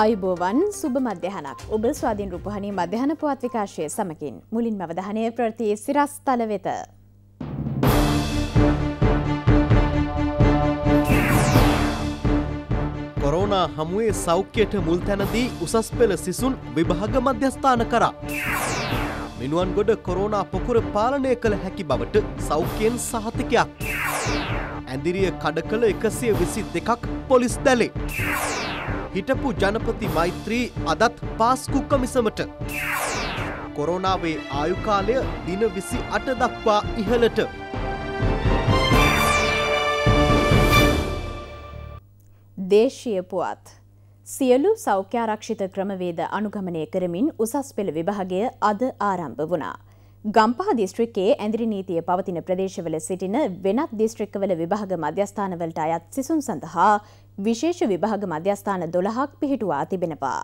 ආයුබෝවන් සුබ මධ්‍යහනක් ඔබ ස්වාධීන් රූපහණී මධ්‍යහන පුවත්විකාශය සමකින් මුලින් මවධහනය ප්‍රති සිරස් තල වෙත. කොරෝනා හමුවේ සෞඛ්‍යයට මුල් තැනදී උසස් පෙළ සිසුන් විභාග මධ්‍යස්ථාන කරා. මිනුවන් ගොඩ කොරෝනා පොකුර පාලනය කළ හැකි බවට සෞඛ්‍යයෙන් සහතිකයක්. ඇදිරිය කඩ කළ එකසිය විසි දෙකක් පොලිස් දැලේ. හිටපු ජනපති මෛත්‍රී අදත් පාස්කු කමිසමට. කොරෝනාවේ ආයුකාලය දින විසි අට දක්වා ඉහළට. දේශීය පුවත්. සියලු සෞඛ්‍යාරක්ෂිත ක්‍රමවේද අනුගමනය කරමින් උසස් පෙළ විභාගය අද ආරම්භ වුණා. ගම්පහ දිස්ත්‍රික්කයේ ඇඳිරි නීතිය පවතින ප්‍රදේශවල සිටින වෙනත් දිස්ත්‍රික්කවල විභාග මධ්‍යස්ථානවලට අයත් සිසුන් සඳහා විශේෂ විභාග මධ්‍යස්ථාන දොළහක් පිහිටුවා තිබෙනවා.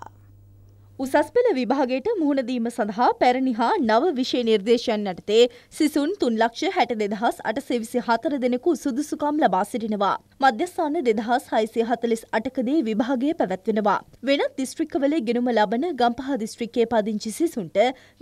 උසස් පෙළ විභාගයට මුහුණ දීම සඳහා පැරණි හා නව විෂය නිර්දේශයන් යටතේ සිසුන් 3,62,824 දෙනෙකු සුදුසුකම් ලබා සිටිනවා. මධ්‍යස්ථාන 2,648 කදී විභාගය පැවැත්වෙනවා. වෙනත් දිස්ත්‍රික්කවල ගෙනුම ලබන ගම්පහ දිස්ත්‍රික්කයේ පදිංචි සිසුන්ට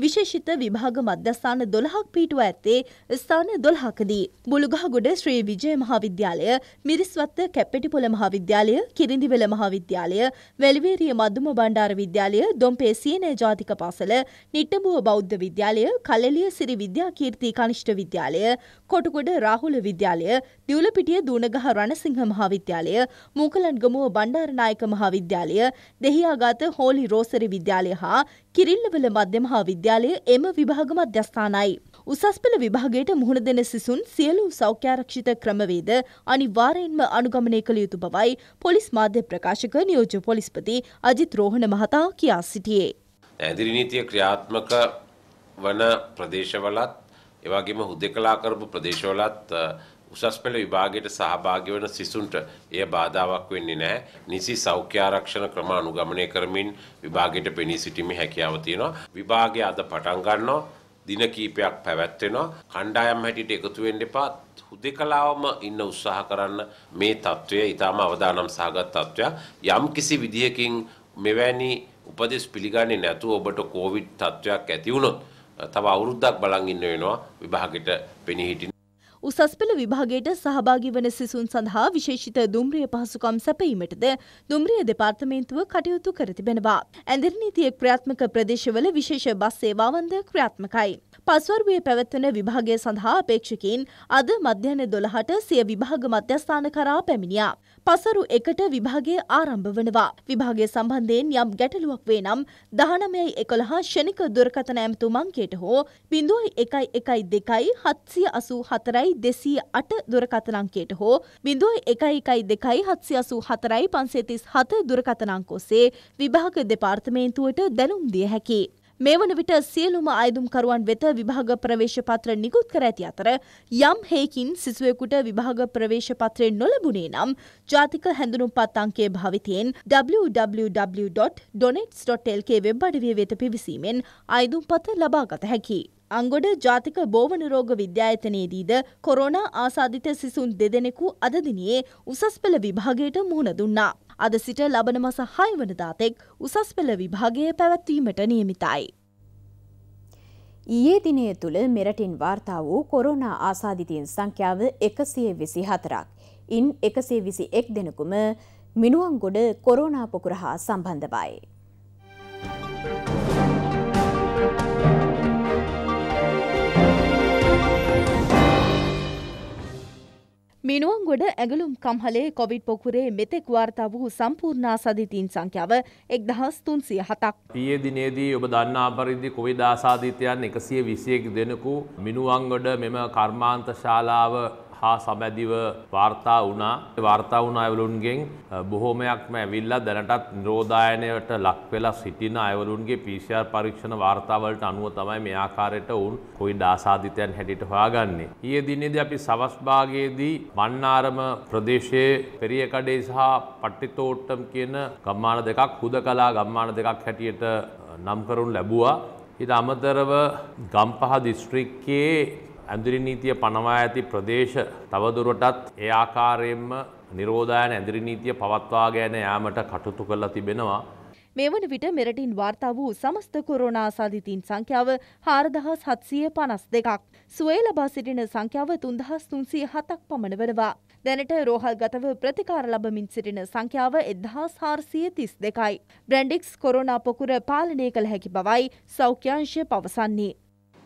විශේෂිත විභාග මධ්‍යස්ථාන 12ක් පිටුව ඇත්තේ ස්ථාන 12කදී. බුලුගහගොඩ ශ්‍රී විජය මහාවිද්‍යාලය, මිරිස්වත්ත කැප්පෙටිපොළ මහාවිද්‍යාලය, කිරිඳිවැල මහාවිද්‍යාලය, වැලිවේරිය මධ්‍යම බණ්ඩාර විද්‍යාලය දොම්පේ සියනේ ජාතික පාසල, නිට්ටඹුව බෞද්ධ විද්‍යාලය, කලෙලිය සිරි විද්‍යාකීර්ති කනිෂ්ඨ විද්‍යාලය, කොටුගොඩ රාහුල විද්‍යාලය, දිවුලපිටිය දූනගහ රණසිංහ මහාවිද්‍යාලය, මූකලන්ගමුව බණ්ඩාරනායක මහාවිද්‍යාලය, දෙහියාගත හෝලි රෝසරි විද්‍යාලය හා කිරිල්ලවල මධ්‍ය මහාවිද්‍යාලය එම විභාග මධ්‍යස්ථානයි. උසස් පෙළ විභාගයට මුහුණ දෙන සිසුන් සියලු සෞඛ්‍යාරක්ෂිත ක්‍රමවේද අනිවාර්යෙන්ම අනුගමනය කළ යුතු බවයි පොලිස් මාධ්‍ය ප්‍රකාශක නියෝජ්‍ය පොලිස්පති අජිත් රෝහණ මහතා කියා සිටියේ. ඇදිරි නීතිය ක්‍රියාත්මක වන ප්‍රදේශවලත් එවාගේම හුදෙකලා කරපු ප්‍රදේශවලත් උසස් පෙළ විභාගයට සහභාගි වන සිසුන්ට එය බාධාවක් වෙන්නේ නැහැ. නිසි සෞඛ්‍ය ආරක්ෂණ ක්‍රම අනුගමනය කරමින් විභාගයට පෙනී සිටීමේ හැකියාව තියෙනවා. විභාගය අද පටන් ගන්නවා. දින කීපයක් පැවැත්වෙනවා. කණ්ඩායම් හැටියට එකතු වෙන්න එපා. හුදෙකලාවම ඉන්න උත්සාහ කරන්න මේ తত্ত্বය ඊටාම අවදානම් සහගත తত্ত্বය. යම් කිසි විදියකින් මෙවැනි උපදෙස් පිළිගන්නේ නැතුව ඔබට කෝවිඩ් තත්ත්වයක් ඇති වුණොත් තව අවුරුද්දක් බලන් ඉන්න වෙනවා විභාගෙට පෙනී සිටින උසස් පෙළ විභාගයට සහභාගී වන සිසුන් සඳහා විශේෂිත දුම්රිය පහසුකම් සැපයීමටද දුම්රිය දෙපාර්තමේන්තුව කටයුතු කර තිබෙනවා. ඇඳිරි නීතිය ක්‍රියාත්මක ප්‍රදේශවල විශේෂ බස් සේවාවන්ද ක්‍රියාත්මකයි. පස්වර්ගයේ පැවැත්වෙන විභාගය සඳහා අපේක්ෂකයින් අද මධ්‍යන 12ට සිය විභාග මධ්‍යස්ථාන කරා පැමිණියා. පසරු එකට විභාගය ආරම්භ වනවා. විභාගය සම්බන්ධයෙන් යම් ගැටලුවක් වේ නම් දහනමයයි එකොළහා ෂණික දුරකතන ඇමතුම් අංකයට හෝ බිඳුවයි එකයි එකයි දෙකයි හත්සිය අසූ හතරයි දෙසී අට දුරකතනංකයට හෝ බිඳුවයි එකයි එකයි දෙකයි හත්සි අසූ හතරයි පන්සේතිස් හත දුරකතනංකෝසේ විභාග දෙපාර්තමේන්තුවට දැනුම් දිය හැකි. මේ වන විට සියලුම අයදුම්කරුවන් වෙත විභාග ප්‍රවේශ පත්‍ර නිකුත් කර ඇති අතර යම් හේකින් සිසුවෙකුට විභාග ප්‍රවේශ පත්‍රය නොලැබුණේ නම් ජාතික හැඳුනුම්පත් අංකයේ භාවිතයෙන් www.donates.lk වෙබ් අඩවිය වෙත පිවිසීමෙන් අයදුම්පත ලබාගත හැකි. අංගොඩ ජාතික බෝවන රෝග විද්‍යායතනයේදීද කොරෝනා ආසාධිත සිසුන් දෙදෙනෙකු අදදිනයේ උසස් පෙළ විභාගයට මුහුණ දුන්නා. අද සිට ලබන මස හයිවනදාතෙක් උසස් පෙළ විභාගය පැවැත්වීමට නියමිතයි. ඊයේ දිනය තුළ මෙරටින් වාර්තා වූ කොරුණා ආසාධිතයෙන් සංඛ්‍යාව එකසිය විසි හතරක්. ඉන් එකසේ විසි එක් දෙනකුම මිනුවන්ගොඩ කොරෝනා පොකුර හා සම්බන්ධබයි. කොළඹට ඇගලුම් කම්හලේ කොවිඩ් පොකුරේ මෙතෙක් වාර්තා වූ සම්පූර්ණා සධිතීන් සංඛ්‍යාව එක් දහස් තුන්සිය හතක්. පිය දිනේදී ඔබ දන්නා පරිදි කොවිඩ ආසාධිතයන් එකසිය විසියෙක් දෙනකු මිනුවංගොඩ මෙම කර්මාන්ත ශාලාව හා සබැදිව වාර්තා වුණා. වාර්තා වුණ අයවලුන්ගෙන් බොහෝමයක්ම ඇවිල්ලා දැනටත් නිරෝධායනයට ලක් වෙලා සිටින අයවලුන්ගේ PCR පරීක්ෂණ වාර්තාවලට අනුව තමයි මේ ආකාරයට වුන් කොවිඩ් ආසාදිතයන් හැටියට හොයාගන්නේ. ඊයේ දිනේදී අපි සවස් භාගයේදී මන්නාරම ප්‍රදේශයේ පෙරියකඩේ සහ පට්ටිතෝට්ටම් කියන ගම්මාන දෙකක් හුදකලා ගම්මාන දෙකක් හැටියට නම් කරුන් ලැබුවා. ඊට අමතරව ගම්පහ දිස්ත්‍රික්කයේ ඇඳුරි නීතිය පනවා ඇති ප්‍රදේශ තවදුරටත් ඒ ආකාරයෙන්ම නිරෝධායන ඇඳුරි නීතිය පවත්වාගෙන යාමට කටයුතු කරලා තිබෙනවා. මේ වන විට මෙරටින් වාර්තා වූ සමස්ත කොරෝනා සාධිතීන් සංඛ්‍යාව හාරදහස් හත්සිය පනස් දෙකක්. සුවේ ලබා සිටින සංඛ්‍යාව තුන්දහස් තුන්සිය හතක් පමණ වනවා. දැනට රෝහල් ගතව ප්‍රතිකාර ලබමින් සිටින සංඛ්‍යාව එදහස් හාර්සිය තිස් දෙකයි. බ්‍රැන්ඩික්ස් කොරෝනා පොකුර පාලනය කළ හැකි බවයි සෞඛ්‍යංශය පවසන්නේ.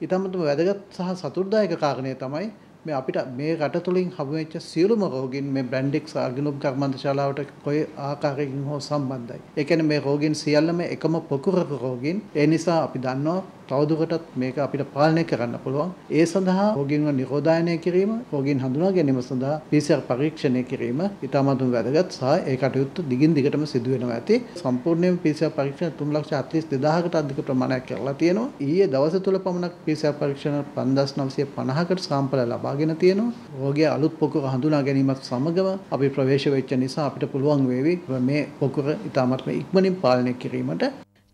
ඉතාමත්ම වැදගත් සහ සතුටුදායක කාරණය තමයි මේ අපිට මේ රට තුළින් හමුවෙච්ච සියලුම රෝගීන් මේ බ්‍රැන්ඩික්ස් අගිනුම් කර්මාන්තශාලාවට කොයි ආකාරයකින් හෝ සම්බන්ධයි. ඒ කියන්නේ මේ රෝගීන් සියල්ලම එකම පොකුරක රෝගීන්. ඒ නිසා අපි දන්නවා තවදුරටත් මේක අපිට පාලනය කරන්න පුළුවන්. ඒ සඳහා රෝගීන්ව නිරෝධායනය කිරීම, රෝගීන් හඳුනා ගැනීම සඳහා PCR පරීක්ෂණය කිරීම ඉතාමත්ම වැදගත් සහ ඒ කටයුත්ත දිගින් දිගටම සිදු වෙනවා ඇති. සම්පූර්ණයෙන් PCR පරීක්ෂණ 3,42,000කට අධික ප්‍රමාණයක් කරලා තියෙනවා. ඊයේ දවස තුල පමණක් PCR පරීක්ෂණ 5,950කට සාම්පල ලබාගෙන තියෙනවා. රෝගියා අලුත් පොකුර හඳුනා ගැනීමත් සමගම අපි ප්‍රවේශ වෙච්ච නිසා අපිට පුළුවන් වේවි මේ පොකුර ඉතාමත්ම ඉක්මනින් පාලනය කිරීමට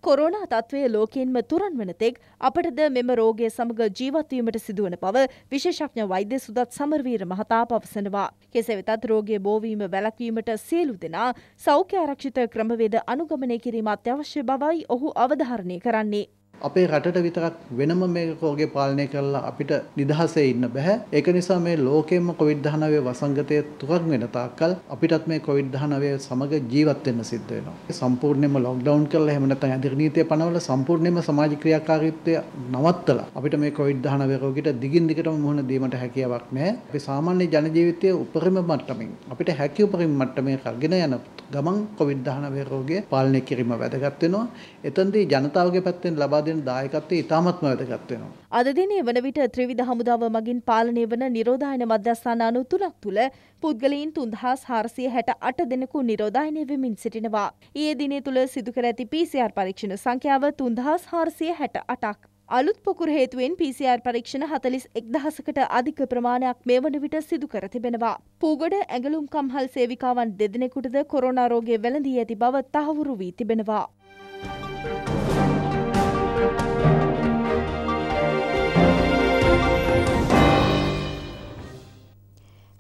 කොරෝනා තත්ත්වය ලෝකයෙන්ම තුරන් වන තෙක් අපටද මෙම රෝගය සමග ජීවත්වීමට සිදුවන බව විශේෂඥ වෛද්‍ය සුදත් සමරවීර මහතා පවසනවා. කෙසේ වෙතත් රෝගය බෝවීම වැළැක්වීමට සියලු දෙනා සෞඛ්‍ය ආරක්ෂිත ක්‍රමවේද අනුගමනය කිරීම අත්‍යවශ්‍ය බවයි ඔහු අවධාරණය කරන්නේ. අපේ රටට විතරක් වෙනම මේකෝගේ පාලනය කරලා අපිට නිදහසේ ඉන්න බැහැ. ඒක නිසා මේ ලෝකෙම කොවිඩ්-19 වසංගතය තුරක් වෙන තාක්කල් අපිටත් මේ කොවිඩ්-19 සමග ජීවත් වෙන්න සිද්ධ වෙනවා. සම්පූර්ණයෙන්ම ලොක්ඩවුන් කරලා එහෙම නැත්නම් අධික නීතිය පනවලා සම්පූර්ණයෙන්ම සමාජ ක්‍රියාකාරීත්වය නවත්තලා අපිට මේ කොවිඩ්-19 රෝගීට දිගින් දිගටම මුහුණ දීමට හැකියාවක් නැහැ. අපි සාමාන්‍ය ජන ජීවිතයේ උපරිම මට්ටමින් අපිට හැකි උපරිම මට්ටමේ කරගෙන යන ගමන් කොවිඩ්-19 රෝගය පාලනය කිරීම වැදගත් වෙනවා. එතන්දී ජනතාවගේ පැත්තෙන් ලබා දෙන දායකත්වය ඉතාමත්ම වැදගත් වෙනවා. අද දිනේ වන විට ත්‍රිවිධ හමුදාව මගින් පාලනය වන නිරෝධායන මධ්‍යස්ථාන අනු තුනක් තුළ පුද්ගලයින් 3468 දෙනෙකු නිරෝධායනය වෙමින් සිටිනවා. ඊයේ දිනේ තුළ සිදු කර ඇති PCR පරීක්ෂණ සංඛ්‍යාව 3468ක්. අලුත් පොකුර හේතුවෙන් PCR පරීක්ෂණ හතලිස් එක්දහසකට අධික ප්‍රමාණයක් මේ වන විට සිදු කර තිබෙනවා. පූගොඩ ඇඟලුම් කම්හල් සේවිකාවන් දෙදෙනෙකුටද කොරෝනා රෝගය වැළඳී ඇති බව තහවුරු වී තිබෙනවා.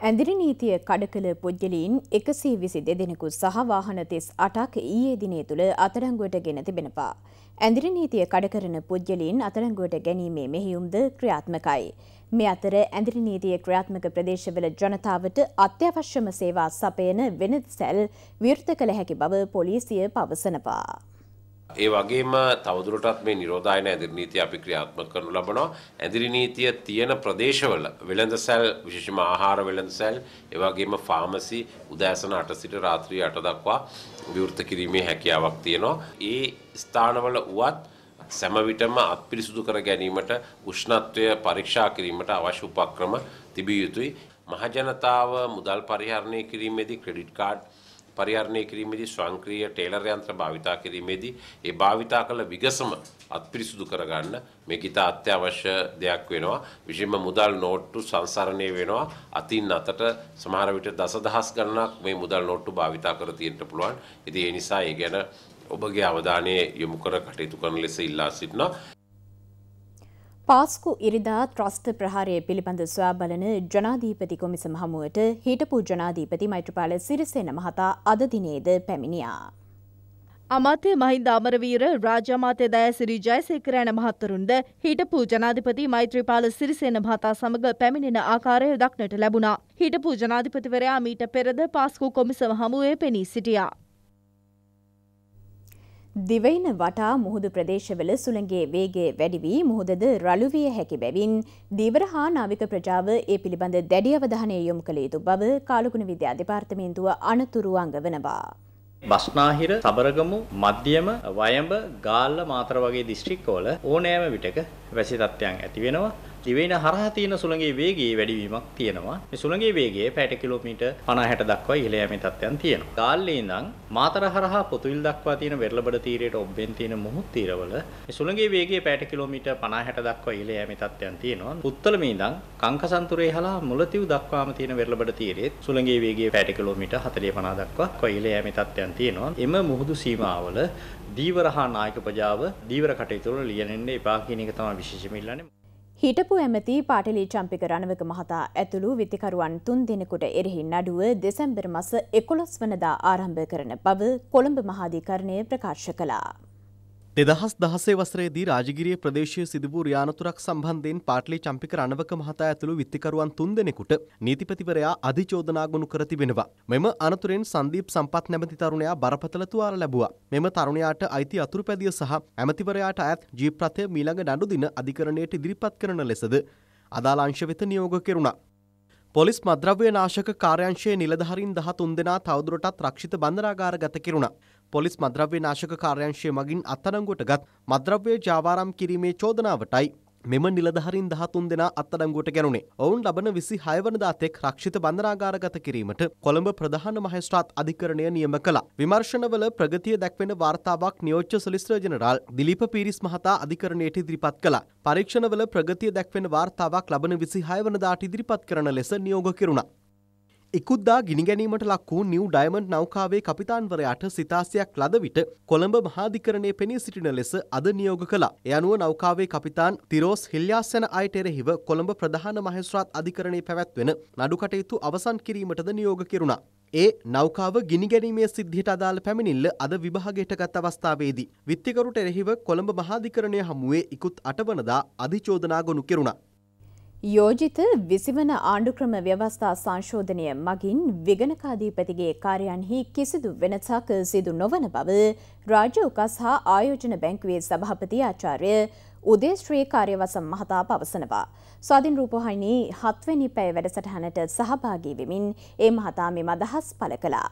ඇඳිරි නීතිය කඩකළ පුද්ගලීන් එකසේ විසි දෙදෙනෙකු සහ වාහන තිස් අටක් ඊයේ දිනේ තුළ අතරංගුවට ගෙන තිබෙනවා. ඇඳිරි නීතිය කඩකරන පුද්ගලීන් අතරංගුවට ගැනීමේ මෙහියුම්ද ක්‍රියාත්මකයි. මේ අතර ඇඳිරි නීතිය ක්‍රියාත්මක ප්‍රදේශවල ජනතාවට අත්‍යවශ්‍යම සේවා සපයන වෙනත් සැල් විෘත කළ හැකි බව පොලිසිය පවසනවා. ඒ වගේම තවදුරටත් මේ නිරෝධායන ඇදිරි නීතිය අපි ක්‍රියාත්මක කරනු ලබනවා. ඇදිරි නීතිය තියෙන ප්‍රදේශවල වෙළඳසැල් විශේෂම ආහාර වෙළඳසැල්, ඒ වගේම ෆාමසි උදෑසන 8 සිට රාත්‍රී 8 දක්වා විවෘත කිරීමේ හැකියාවක් තියෙනවා. ඒ ස්ථානවල උවත් සෑම විටම අත්පිරිසුදු කර ගැනීමට උෂ්ණත්වය පරීක්ෂා කිරීමට අවශ්‍ය උපක්‍රම තිබිය යුතුයි. මහජනතාව මුදල් පරිහරණය කිරීමේදී ක්‍රෙඩිට් කාඩ් පරිහරණය කිරීමේදී ස්වංක්‍රීය ටේලර් යන්ත්‍ර භාවිතා කිරීමේදී ඒ භාවිතා කළ විගසම අත්පිරිසුදු කරගන්න මේක ඉතා අත්‍යවශ්‍ය දෙයක් වෙනවා විශේෂම මුදල් නෝට්ටු සංසරණය වෙනවා අතින් අතට සමහර විට දසදහස් ගණනක් මේ මුදල් නෝට්ටු භාවිතා කර තියෙන්න පුළුවන් ඉතින් ඒ නිසා ඒ ගැන ඔබගේ අවධානය යොමු කර කටයුතු කරන ලෙස ඉල්ලා සිටිනවා පාස්කු ඉරිදා ත්‍රස්ත ප්‍රහාරය පිළිබඳ සොයා බලන ජනාධීපති කොමිසම හමුවට හිටපු ජනාධීපති මෛත්‍රපාල සිරිසේන මහතා අද දිනේද පැමිණියා. අමාත්‍ය මහින්ද අමරවීර රාජ්‍යමාත්‍ය දෑ සිරි ජයසේකරයන මහත්තරුන්ද හිටපු ජනාධිපති මෛත්‍රීපාල සිරිසේන මහතා සමඟ පැමිණෙන ආකාරය දක්නට ලැබුණා. හිටපු ජනාධිපතිවරයා මීට පෙරද පාස්කු කොමිසම හමුවේ පෙනී සිටියා. දිවයින වටා මුහුදු ප්‍රදේශවල සුළඟේ වේගය වැඩි වී මුහුදද රළු විය හැකි බැවින් දීවර හා නාවික ප්‍රජාව ඒ පිළිබඳ දැඩි අවධානය යොමු කළ යුතු බව කාලකුණ විද්‍යා දෙපාර්තමේන්තුව අනතුරු අංගවනවා. බස්නාහිර සබරගමු මධ්‍යම වයඹ ගාල්ල මාතර වගේ දිස්ත්‍රික්කවල ඕනෑම විටක වැසි තත්ත්වයන් ඇති වෙනවා දිවයින හරහා තියෙන සුළඟේ වේගයේ වැඩිවීමක් තියෙනවා. මේ සුළඟේ වේගය පැයට කිලෝමීටර් 50 60 දක්වා ඉහළ යෑමේ තත්ත්වයන් තියෙනවා. ගාල්ලේ ඉඳන් මාතර හරහා පොතුවිල් දක්වා තියෙන වෙරළබඩ තීරයට ඔබ්බෙන් තියෙන මුහුත් තීරවල මේ සුළඟේ වේගය පැයට කිලෝමීටර් 50 60 දක්වා ඉහළ යෑමේ තත්ත්වයන් තියෙනවා. උත්තලමේ ඉඳන් කංකසන්තුරේ හරහා මුලතිව් දක්වාම තියෙන වෙරළබඩ තීරයේ සුළඟේ වේගය පැයට කිලෝමීටර් 40 50 දක්වා කොයිල යෑමේ තත්ත්වයන් තියෙනවා. එම මුහුදු සීමාවල දීවර හා නායක ප්‍රජාව දීවර කටයුතු වල ලියනෙන්න එපා කියන එක තමයි විශේෂම ඉල්ලන්නේ. හිටපු ඇමති පාටලි චම්පික රණවක මහතා ඇතුළු විතිකරුවන් තුන් දෙනෙකුට එරෙහි නඩුව දෙසැම්බර් මස එකොළොස් වනදා ආරම්භ කරන බව කොළඹ මහාධිකරණය ප්‍රකාශ කළා. දෙදහස් දහසේ වසරේදී රාජගිරිය ප්‍රදේශය සිදුවූ රියානතුරක් සම්බන්ධයෙන් පාටලි චම්පික රණවක මහතා ඇතුළු විත්තිකරුවන් තුන් දෙනෙකුට නීතිපතිවරයා අධිචෝදනා ගොනු කර තිබෙනවා. මෙම අනතුරෙන් සංදීප් සම්පත් නැමති තරුණයා බරපතල තුවාල ලැබුවා. මෙම තරුණයාට අයිති අතුරුපැදිය සහ ඇමතිවරයාට අයත් ජීප් රථය මීළඟ නඩු දින අධිකරණයට ඉදිරිපත් කරන ලෙසද අදාළ අංශ වෙත නියෝග කෙරුණා. පොලිස් මද්‍රව්‍ය නාශක කාර්යංශයේ නිලධාරීන් 13 දෙනා තවදුරටත් රක්ෂිත බන්ධනාගාරගත කෙරුණා. පොලිස් මද්‍රව්‍ය නාශක කාර්යංශය මගින් අත්අඩංගුවට ගත් මද්‍රව්‍ය ජාවාරම් කිරීමේ චෝදනාවටයි මෙම නිලධහරින් දහතුන් දෙනා අත්අඩංගුවට ගැනුණේ. ඔවුන් ලබන විසි හයවනදා තෙක් රක්ෂිත බන්ධනාගාරගත කිරීමට කොළඹ ප්‍රධාන මහේස්ත්‍රාත් අධිකරණය නියම කළා. විමර්ශනවල ප්‍රගතිය දැක්වෙන වාර්තාවක් නියෝජ්‍ය සොලිසිටර් ජෙනරාල් දිලීප පීරිස් මහතා අධිකරණයට ඉදිරිපත් කළා. පරීක්ෂණවල ප්‍රගතිය දැක්වෙන වාර්තාවක් ලබන විසි හයවනදාට ඉදිරිපත් කරන ලෙස නියෝග කෙරුණා. ඉකුද්දා ගිනිගැනීමට ලක් වූ නිව් ඩයමන්ඩ් නෞකාවේ කපිතාන්වරයාට සිතාසයක් ලද විට කොළඹ මහාධිකරණය පෙනී සිටින ලෙස අද නියෝග කළා. එය අනුව නෞකාවේ කපිතාන් තිරෝස් හිල්යාසන අයට එරෙහිව කොළඹ ප්‍රධාන මහෙස්රාත් අධිකරණයේ පැවැත්වෙන නඩුකටයුතු අවසන් කිරීමටද නියෝග කෙරුණා. ඒ නෞකාව ගිනිගැනීමේ සිද්ධියට අදාළ පැමිණිල්ල අද විභාගයට ගත් අවස්ථාවේදී විත්තිකරුට එරෙහිව කොළඹ මහාධිකරණය හමුවේ ඉකුත් අටවනදා අධිචෝදනා ගොනු කෙරුණා. යෝජිත විසිවන ආණ්ඩුක්‍රම ව්‍යවස්ථා සංශෝධනය මගින් විගණකාදීපතිගේ කාර්යන්හි කිසිදු වෙනසක් සිදු නොවන බව රාජ්‍ය උකස් හා ආයෝජන බැංකුවේ සභාපති ආචාර්ය උදේශ්‍රී කාර්යවසම් මහතා පවසනවා. ස්වාධින් රූපහයිනී හත්වැනි පැය වැඩසටහනට සහභාගී වෙමින් ඒ මහතා මෙම අදහස් පළ කළා.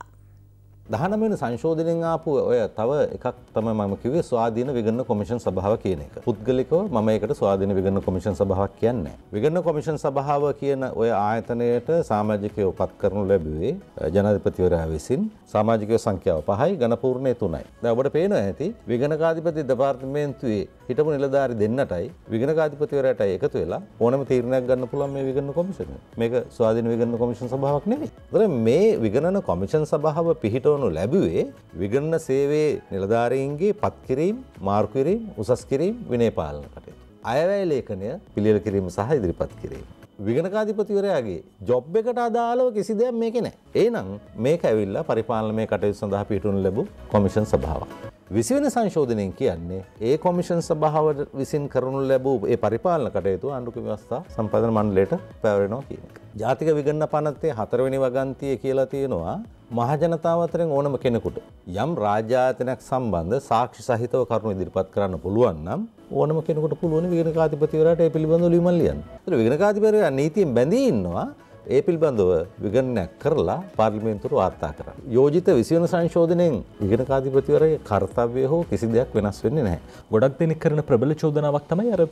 දහන වෙන සංශෝධනයෙන් ආපු ඔය තව එකක් තම මම කිවේ ස්වාධීන විගන්න කොමිෂන් සභාව කියන එක පුද්ගලිකව මම එකට ස්වාධීන විගන්න කොමිෂන් සභාවක් කියන්නේ. විගන්න කොමිෂන් සභාව කියන ඔය ආයතනයට සාමාජිකය උපත් කරනු ලැබුවේ ජනාධිපතිවරයා විසින් සාමාජිකය සංඛ්‍යාව පහයි ගණපූර්ණය තුනයි. දැන් පේනවා ඇති විගණකාධිපති දෙපාර්තමේන්තුවේ හිටපු නිලධාරි දෙන්නටයි විගණකාධිපතිවරයාටයි එකතු වෙලා ඕනම තීරණයක් ගන්න පුළුවන් මේ විගණන කොමිෂන්. මේක ස්වාධීන විගණන කොමිෂන් සභාවක් නෙවෙයි. ඒතර මේ විගණන කොමිෂන් සභාව පිහිටවන උපදවනු ලැබුවේ විගණන සේවේ නිලධාරයන්ගේ පත්කිරීම් මාර්කිරීම් උසස් කිරීම් විනේ පාලන කටයුතු. අයවැය ලේඛනය පිළියල කිරීම සහ ඉදිරිපත් කිරීම. විගණකාධිපතිවරයාගේ ජොබ් එකට අදාළව කිසි දෙයක් මේක නෑ. ඒනම් මේක ඇවිල්ලා පරිපාලනය කටයුතු සඳහා පිටුන් ලැබූ කොමිෂන් සභාවක්. විසිවෙන සංශෝධනයෙන් කියන්නේ ඒ කොමිෂන් සභාව විසින් කරනු ලැබූ ඒ පරිපාලන කටයුතු අණ්ඩුක ව්‍යවස්ථා සම්පදන මණ්ඩලයට පැවරෙනවා කියන එක. ජාතික විගණන පනතේ හතරවෙනි වගන්තිය කියලා තියෙනවා මහජනතාව අතරින් ඕනම කෙනෙකුට යම් රාජ්‍යායතනයක් සම්බන්ධ සාක්ෂි සහිතව කරුණු ඉදිරිපත් කරන්න පුළුවන් නම් ඕනම කෙනෙකුට පුළුවන් විගණකාධිපතිවරයාට ඒ පිළිබඳව ලියුමක් ලියන්න. ඒතර විගණකාධිපතිවරයා නීතියෙන් බැඳී ඉන්නවා ඒ පිල්බඳව විගණනයක් කරලා පාර්ලිමේන්තුරු වාර්තා කර. යෝජිත විසිවන සංශෝධනයෙන් විගෙනකාධිපතිවරගේ කර්තව්‍ය හෝ කිසි දෙයක් වෙනස් වෙන්න නෑ. ගොඩක් දෙනෙක් කරන ප්‍රබල චෝදනාවක් තමයි අර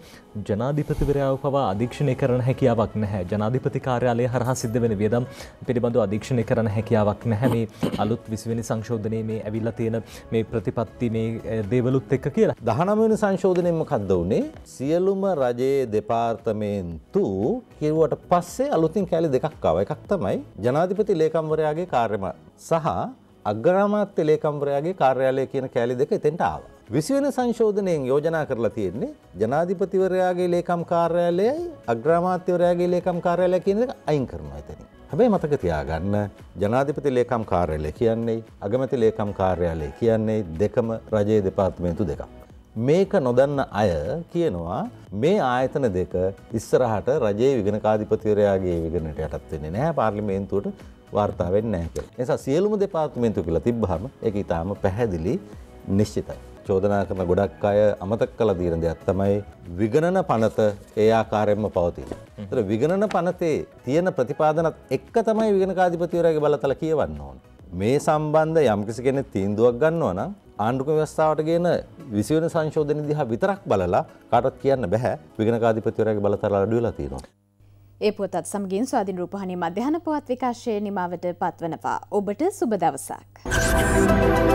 ජනාධිපතිවරයාව පවා අධීක්ෂණය කරන හැකියාවක් නැහැ ජනාධිපති කාර්යාලය හරහා සිද්ධ වෙන වියදම් පිළිබඳව අධීක්ෂණය කරන හැකියාවක් නැහැ මේ අලුත් විසිවනි සංශෝධනයේ මේ ඇවිල්ලා තියෙන මේ ප්‍රතිපත්ති මේ දේවලුත් එක්ක කියලා. දහනමවනි සංශෝධනයෙන්ම කද්ද වුණේ සියලුම රජයේ දෙපාර්තමේන්තු කිරුවට පස්සේ අලුතින් කැලි දෙක එකක් ආව එකක් තමයි ජනාධිපති ලේකම්වරයාගේ කාර්යම සහ අග්‍රාමාත්‍ය ලේකම්වරයාගේ කාර්යාලය කියන කෑලි දෙක එතෙන්ට ආව. විසිවෙන සංශෝධනයෙන් යෝජනා කරලා තියෙන්නේ ජනාධිපතිවරයාගේ ලේකම් කාර්යාලයයි අග්‍රාමාත්‍යවරයාගේ ලේකම් කාර්යාලය කියන එක අයින් කරනවා එතනින්. හැබැයි මතක තියාගන්න ජනාධිපති ලේකම් කාර්යාලය කියන්නේ අගමැති ලේකම් කාර්යාලය කියන්නේ දෙකම රජයේ දෙපාර්තමේන්තු දෙකක්. මේක නොදන්න අය කියනවා මේ ආයතන දෙක ඉස්සරහට රජයේ විගෙනකාධිපතිවරයාගේ විගෙනට යටත් වෙන්නේ නැහැ පාර්ලිමේන්තුවට වාර්තාාවෙන් නැහැ නිසා සියලුම දෙපාර්තමේන්තු කියලා තිබ්බහම එක ඉතාම පැහැදිලි නිශ්චිතයි. චෝදනා කරන ගොඩක් අය අමතක් කළ දීරණ දෙයක් තමයි විගණන පනත ඒ ආකාරයෙන්ම පවතින. තර විගණන පනතේ තියෙන ප්‍රතිපාදනත් එක්ක තමයි විගෙන කාධිපතිවරගේ බලතල කියවන්න ඕන. මේ සම්බන්ධ යම්කිසි කෙනෙ තීන්දුවක් ගන්නවන ආණ්ඩුක ව්‍යවස්ථාවට ගෙන විසිවන සංශෝධන දිහා විතරක් බලලා කාටත් කියන්න බැහැ විගණකාධිපතිවරයාගේ බලතල අඩු වෙලා තියෙනවා. ඒ පුවතත් සමගින් ස්වාධීන රූපවාහිනී මධ්‍යහන පුවත් විකාශයේ නිමාවට පත්වනවා. ඔබට සුබ දවසක්.